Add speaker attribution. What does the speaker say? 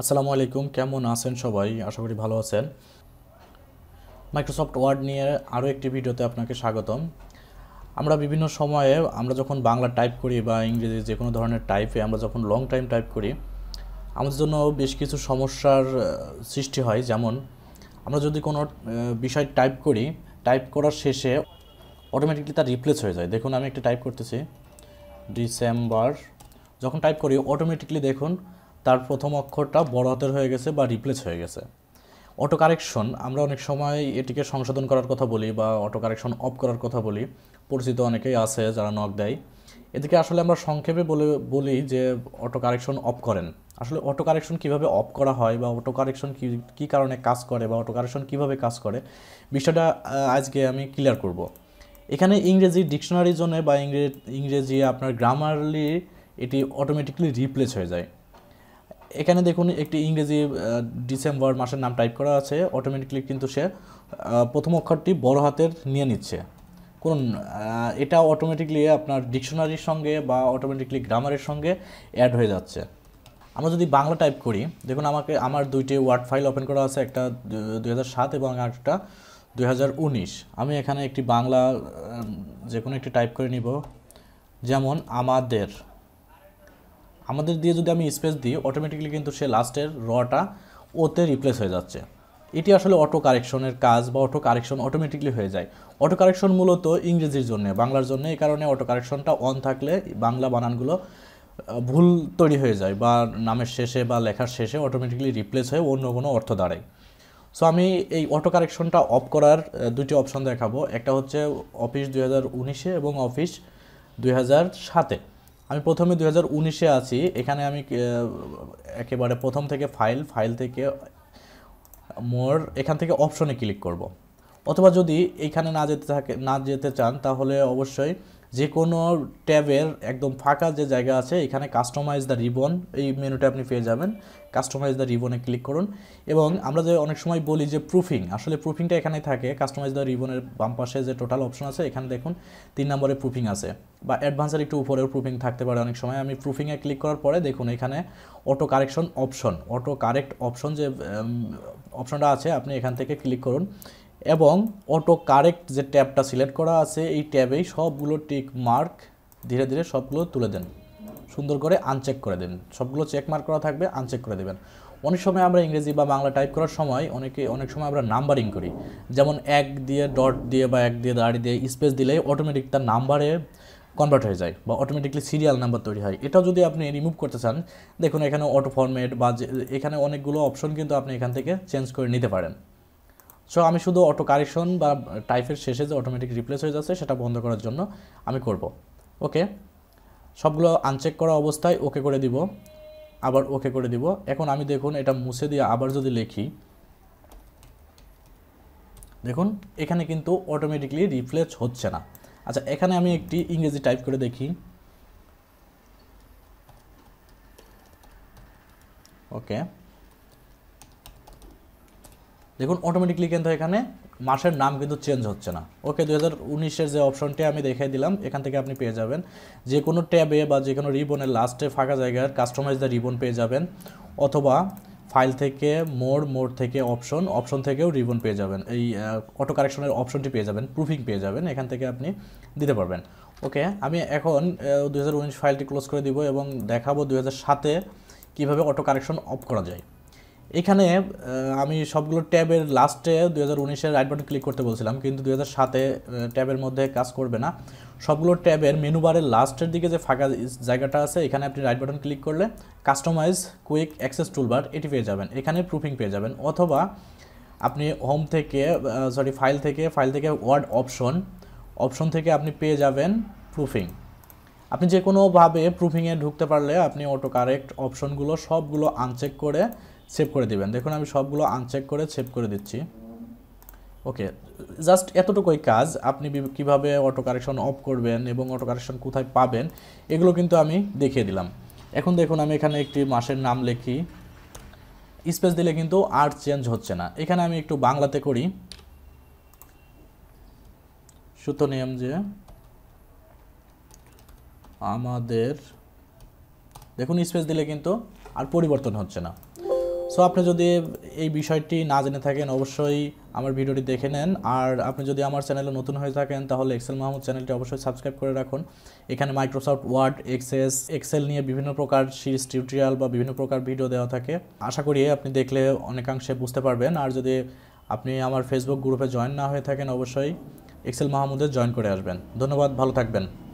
Speaker 1: আসসালামু আলাইকুম কেমন আছেন সবাই আশা করি ভালো আছেন মাইক্রোসফট ওয়ার্ড নিয়ে আরও একটি ভিডিওতে আপনাকে স্বাগতম আমরা বিভিন্ন সময়ে আমরা যখন বাংলা টাইপ করি বা ইংরেজি যে কোনো ধরনের টাইপে আমরা যখন লং টাইম টাইপ করি আমাদের জন্য বেশ কিছু সমস্যার সৃষ্টি হয় যেমন আমরা যদি কোনো বিষয় টাইপ করি টাইপ করার শেষে অটোমেটিকলি তার রিপ্লেস হয়ে যায় দেখুন আমি একটা টাইপ করতেছি ডিসেম্বর যখন টাইপ করি অটোমেটিকলি দেখুন তার প্রথম অক্ষরটা বড় হাতের হয়ে গেছে বা রিপ্লেস হয়ে গেছে অটো কারেকশন আমরা অনেক সময় এটিকে সংশোধন করার কথা বলি বা অটো কারেকশন অফ করার কথা বলি পরিচিত অনেকেই আছে যারা নক দেয় এদিকে আসলে আমরা সংক্ষেপে বলে বলি যে অটো কারেকশন অফ করেন আসলে অটো কারেকশন কীভাবে অফ করা হয় বা অটো কারেকশন কী কী কারণে কাজ করে বা অটো কারেকশন কীভাবে কাজ করে বিষয়টা আজকে আমি ক্লিয়ার করব। এখানে ইংরেজি ডিকশনারি জোনে বা ইংরেজি আপনার গ্রামারলি এটি অটোমেটিকলি রিপ্লেস হয়ে যায় এখানে দেখুন একটি ইংরেজি ডিসেম্বর মাসের নাম টাইপ করা আছে অটোমেটিকলি কিন্তু সে প্রথম অক্ষরটি বড় হাতের নিয়ে নিচ্ছে কোন এটা অটোমেটিকলি আপনার ডিকশনারির সঙ্গে বা অটোমেটিকলি গ্রামারের সঙ্গে অ্যাড হয়ে যাচ্ছে আমরা যদি বাংলা টাইপ করি দেখুন আমাকে আমার দুইটি ওয়ার্ড ফাইল ওপেন করা আছে একটা দুই এবং আরেকটা দুই আমি এখানে একটি বাংলা যে কোনো একটি টাইপ করে নিব যেমন আমাদের আমাদের দিয়ে যদি আমি স্পেস দিই অটোমেটিকলি কিন্তু সে লাস্টের রটা ওতে রিপ্লেস হয়ে যাচ্ছে এটি আসলে অটো কারেকশনের কাজ বা অটো কারেকশন অটোমেটিকলি হয়ে যায় অটো কারেকশন মূলত ইংরেজির জন্য বাংলার জন্য এই কারণে অটো কারেকশনটা অন থাকলে বাংলা বানানগুলো ভুল তৈরি হয়ে যায় বা নামের শেষে বা লেখার শেষে অটোমেটিকলি রিপ্লেস হয়ে অন্য কোনো অর্থ দাঁড়ায় সো আমি এই অটো কারেকশনটা অফ করার দুটি অপশন দেখাবো একটা হচ্ছে অফিস দুই এবং অফিস দুই সাতে আমি প্রথমে দু হাজার উনিশে আছি এখানে আমি একেবারে প্রথম থেকে ফাইল ফাইল থেকে মোর এখান থেকে অপশনে ক্লিক করব। অথবা যদি এখানে না যেতে থাকে না যেতে চান তাহলে অবশ্যই যে কোনো ট্যাবের একদম ফাঁকা যে জায়গা আছে এখানে কাস্টমাইজ দ্য রিবন এই মেনুটা আপনি পেয়ে যাবেন কাস্টমাইজ দ্য রিবনে ক্লিক করুন এবং আমরা যে অনেক সময় বলি যে প্রুফিং আসলে প্রুফিংটা এখানে থাকে কাস্টমাইজ দ্য রিবনের বাম পাশে যে টোটাল অপশন আছে এখানে দেখুন তিন নম্বরে প্রুফিং আছে বা অ্যাডভান্সের একটু উপরেও প্রুফিং থাকতে পারে অনেক সময় আমি প্রুফিংয়ে ক্লিক করার পরে দেখুন এখানে auto correction option auto correct option যে অপশনটা আছে আপনি এখান থেকে ক্লিক করুন এবং অটো কারেক্ট যে ট্যাবটা সিলেক্ট করা আছে এই ট্যাবেই সবগুলো টিক মার্ক ধীরে ধীরে সবগুলো তুলে দেন সুন্দর করে আনচেক করে দেন সবগুলো চেক মার্ক করা থাকবে আনচেক করে দেবেন অনেক সময় আমরা ইংরেজি বা বাংলা টাইপ করার সময় অনেকে অনেক সময় আমরা নাম্বারিং করি যেমন এক দিয়ে ডট দিয়ে বা এক দিয়ে দাঁড়ি দিয়ে স্পেস দিলে অটোমেটিক তার নাম্বারে কনভার্ট হয়ে যায় বা অটোমেটিকলি সিরিয়াল নাম্বার তৈরি হয় এটাও যদি আপনি রিমুভ করতে চান দেখুন এখানে অটো ফরম্যাট বা এখানে অনেকগুলো অপশন কিন্তু আপনি এখান থেকে চেঞ্জ করে নিতে পারেন সো আমি শুধু অটো কারেকশন বা টাইপের শেষে যে অটোমেটিক রিপ্লেস হয়ে যাচ্ছে সেটা বন্ধ করার জন্য আমি করব ওকে সবগুলো আনচেক করা অবস্থায় ওকে করে দিব আবার ওকে করে দিব এখন আমি দেখুন এটা মুছে দিয়ে আবার যদি লিখি দেখুন এখানে কিন্তু অটোমেটিকলি রিপ্লেস হচ্ছে না আচ্ছা এখানে আমি একটি ইংরেজি টাইপ করে দেখি ওকে দেখুন অটোমেটিকলি কিন্তু এখানে মাসের নাম কিন্তু চেঞ্জ হচ্ছে না ওকে দু হাজার যে অপশনটি আমি দেখিয়ে দিলাম এখান থেকে আপনি পেয়ে যাবেন যে কোনো ট্যাবে বা যে কোনো রিবনের লাস্টে ফাঁকা জায়গার কাস্টমাইজ দ্য রিবন পেয়ে যাবেন অথবা ফাইল থেকে মোর মোর থেকে অপশন অপশন থেকেও রিবন পেয়ে যাবেন এই অটো কারেকশনের অপশনটি পেয়ে যাবেন প্রুফিং পেয়ে যাবেন এখান থেকে আপনি দিতে পারবেন ওকে আমি এখন দু ফাইলটি ক্লোজ করে দিব এবং দেখাবো দু হাজার সাতে কীভাবে অটো কারেকশন অফ করা যায় এখানে আমি সবগুলো ট্যাবের লাস্টে দু হাজার উনিশের রাইট বাটন ক্লিক করতে বলছিলাম কিন্তু দু হাজার সাতে ট্যাবের মধ্যে কাজ করবে না সবগুলো ট্যাবের মেনু বারের লাস্টের দিকে যে ফাঁকা জায়গাটা আছে এখানে আপনি রাইট বাটন ক্লিক করলে কাস্টমাইজ কুইক অ্যাক্সেস টুলবার এটি পেয়ে যাবেন এখানে প্রুফিং পেয়ে যাবেন অথবা আপনি হোম থেকে সরি ফাইল থেকে ফাইল থেকে ওয়ার্ড অপশন অপশন থেকে আপনি পেয়ে যাবেন প্রুফিং আপনি যে কোনোভাবে প্রুফিংয়ে ঢুকতে পারলে আপনি অটো কারেক্ট অপশনগুলো সবগুলো আনচেক করে সেভ করে দিবেন দেখুন আমি সবগুলো আনচেক করে সেভ করে দিচ্ছি ওকে জাস্ট এতটুকুই কাজ আপনি কিভাবে অটো কারেকশন অফ করবেন এবং অটো কারেকশন কোথায় পাবেন এগুলো কিন্তু আমি দেখিয়ে দিলাম এখন দেখুন আমি এখানে একটি মাসের নাম লিখি স্পেস দিলে কিন্তু আর চেঞ্জ হচ্ছে না এখানে আমি একটু বাংলাতে করি সুত নিয়ম যে আমাদের দেখুন স্পেস দিলে কিন্তু আর পরিবর্তন হচ্ছে না সো আপনি যদি এই বিষয়টি না জেনে থাকেন অবশ্যই আমার ভিডিওটি দেখে নেন আর আপনি যদি আমার চ্যানেলে নতুন হয়ে থাকেন তাহলে এক্সেল মাহমুদ চ্যানেলটি অবশ্যই সাবস্ক্রাইব করে রাখুন এখানে মাইক্রোসফট ওয়ার্ড এক্সেস এক্সেল নিয়ে বিভিন্ন প্রকার সিরিজ টিউটোরিয়াল বা বিভিন্ন প্রকার ভিডিও দেওয়া থাকে আশা করি আপনি দেখলে অনেকাংশে বুঝতে পারবেন আর যদি আপনি আমার ফেসবুক গ্রুপে জয়েন না হয়ে থাকেন অবশ্যই এক্সেল মাহমুদে জয়েন করে আসবেন ধন্যবাদ ভালো থাকবেন